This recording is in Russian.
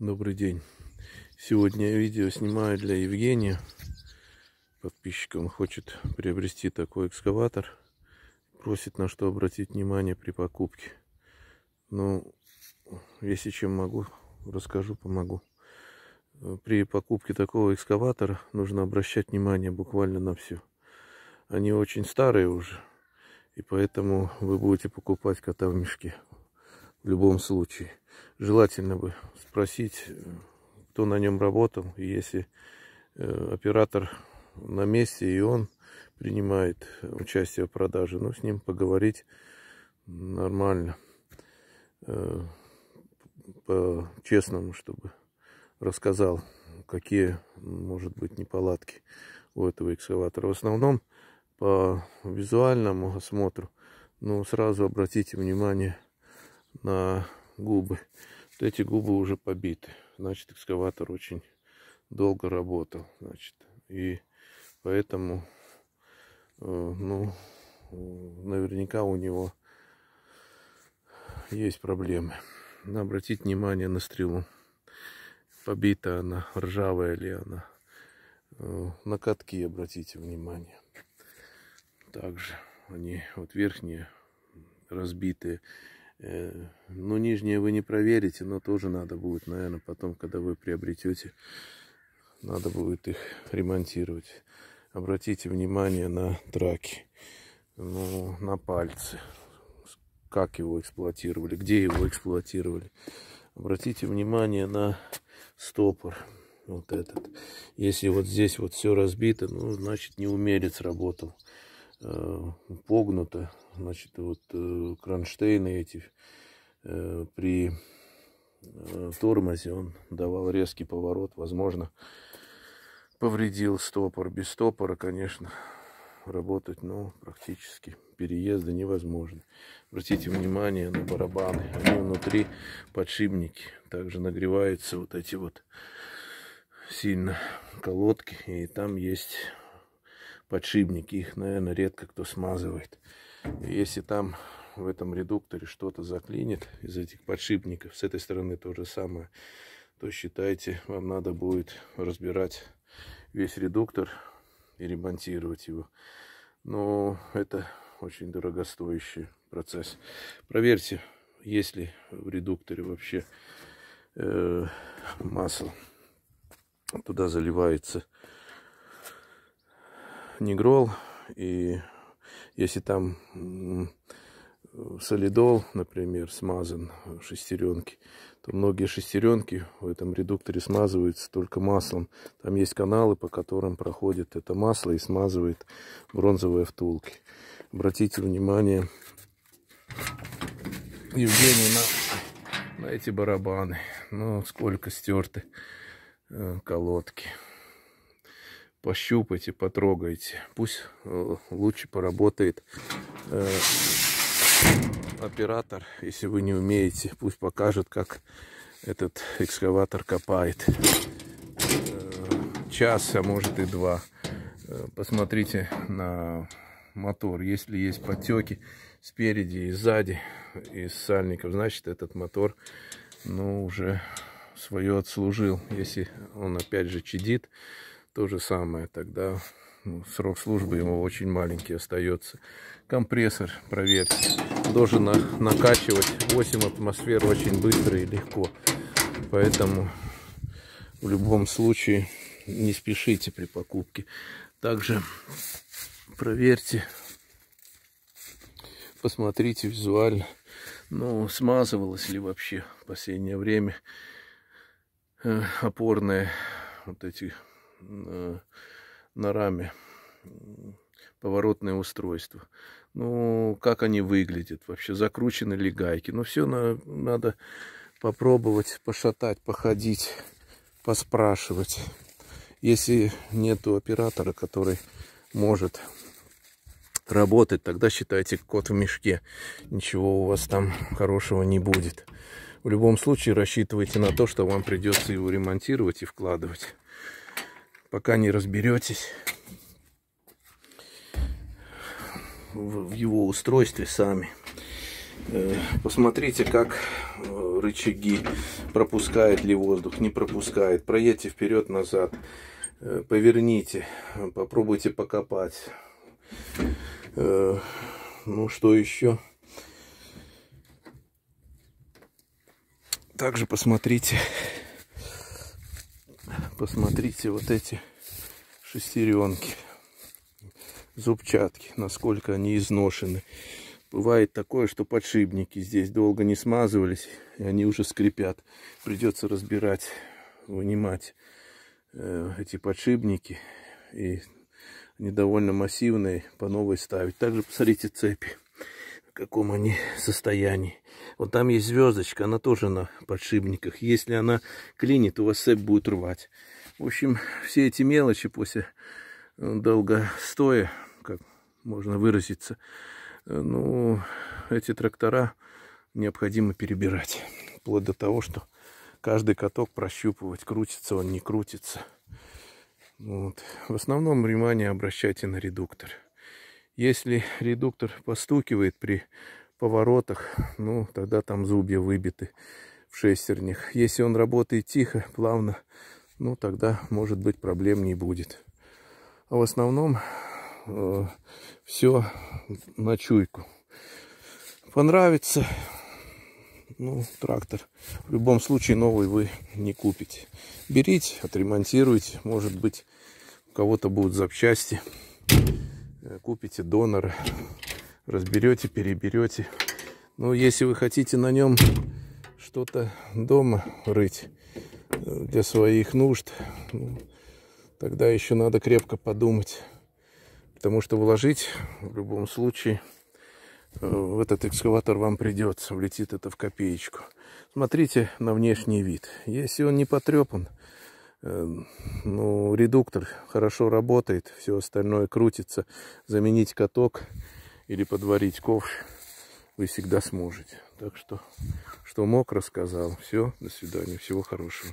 Добрый день. Сегодня видео снимаю для Евгения. Подписчик он хочет приобрести такой экскаватор. Просит на что обратить внимание при покупке. Ну, если чем могу, расскажу, помогу. При покупке такого экскаватора нужно обращать внимание буквально на все. Они очень старые уже. И поэтому вы будете покупать кота в мешке. В любом случае желательно бы спросить, кто на нем работал, и если э, оператор на месте, и он принимает участие в продаже, ну, с ним поговорить нормально, э, по-честному, чтобы рассказал, какие, может быть, неполадки у этого экскаватора. В основном по визуальному осмотру, ну, сразу обратите внимание на губы. Вот эти губы уже побиты. Значит, экскаватор очень долго работал. Значит, и поэтому, э, ну, наверняка у него есть проблемы. Надо обратить внимание на стрелу. Побита она, ржавая ли она. Э, на катки обратите внимание. Также они вот верхние разбитые Э, ну, нижнее вы не проверите, но тоже надо будет, наверное, потом, когда вы приобретете, надо будет их ремонтировать. Обратите внимание на траки, ну, на пальцы, как его эксплуатировали, где его эксплуатировали. Обратите внимание на стопор, вот этот. Если вот здесь вот все разбито, ну, значит, неумелец работал. Э, погнуто. Значит, вот э, кронштейны эти э, при тормозе он давал резкий поворот, возможно, повредил стопор. Без стопора, конечно, работать, ну, практически переезда невозможно. Обратите внимание на барабаны. Они внутри подшипники. Также нагреваются вот эти вот сильно колодки. И там есть подшипники. Их, наверное, редко кто смазывает. И если там в этом редукторе что-то заклинит из этих подшипников, с этой стороны то же самое, то считайте, вам надо будет разбирать весь редуктор и ремонтировать его. Но это очень дорогостоящий процесс. Проверьте, есть ли в редукторе вообще э, масло. Туда заливается негрол, и если там солидол, например, смазан шестеренки, то многие шестеренки в этом редукторе смазываются только маслом. Там есть каналы, по которым проходит это масло и смазывает бронзовые втулки. Обратите внимание, Евгений, на, на эти барабаны. Ну, сколько стерты э, колодки пощупайте, потрогайте. Пусть э, лучше поработает э, оператор, если вы не умеете. Пусть покажет, как этот экскаватор копает. Э, Час, а может и два. Посмотрите на мотор. Если есть потеки спереди и сзади из сальников, значит этот мотор ну, уже свое отслужил. Если он опять же чадит, то же самое. Тогда ну, срок службы ему очень маленький остается. Компрессор, проверьте, должен на, накачивать 8 атмосфер очень быстро и легко. Поэтому в любом случае не спешите при покупке. Также проверьте, посмотрите визуально, ну, смазывалось ли вообще в последнее время э, опорные вот эти Э, на раме поворотное устройство. Ну, как они выглядят вообще, закручены ли гайки. Ну, все на, надо попробовать пошатать, походить, поспрашивать. Если нету оператора, который может работать, тогда считайте кот в мешке. Ничего у вас там хорошего не будет. В любом случае рассчитывайте на то, что вам придется его ремонтировать и вкладывать пока не разберетесь в его устройстве сами. Э, посмотрите, как э, рычаги пропускает ли воздух, не пропускает. Проедьте вперед-назад, э, поверните, попробуйте покопать. Ну что еще? Также посмотрите Посмотрите вот эти шестеренки, зубчатки, насколько они изношены. Бывает такое, что подшипники здесь долго не смазывались, и они уже скрипят. Придется разбирать, вынимать э, эти подшипники и они довольно массивные по новой ставить. Также посмотрите цепи каком они состоянии. Вот там есть звездочка, она тоже на подшипниках. Если она клинит, у вас цепь будет рвать. В общем, все эти мелочи после э, долгостоя, как можно выразиться, э, ну, эти трактора необходимо перебирать. Вплоть до того, что каждый каток прощупывать, крутится он, не крутится. Вот. В основном внимание обращайте на редуктор. Если редуктор постукивает при поворотах, ну, тогда там зубья выбиты в шестернях. Если он работает тихо, плавно, ну, тогда, может быть, проблем не будет. А в основном э, все на чуйку. Понравится, ну, трактор. В любом случае новый вы не купите. Берите, отремонтируйте, может быть, у кого-то будут запчасти. Э, купите донора, разберете, переберете. Но если вы хотите на нем что-то дома рыть э, для своих нужд, ну, тогда еще надо крепко подумать. Потому что вложить в любом случае э, в этот экскаватор вам придется, влетит это в копеечку. Смотрите на внешний вид. Если он не потрепан, Эм, ну, редуктор хорошо работает, все остальное крутится. Заменить каток или подварить ковш вы всегда сможете. Так что, что мог, рассказал. Все, до свидания, всего хорошего.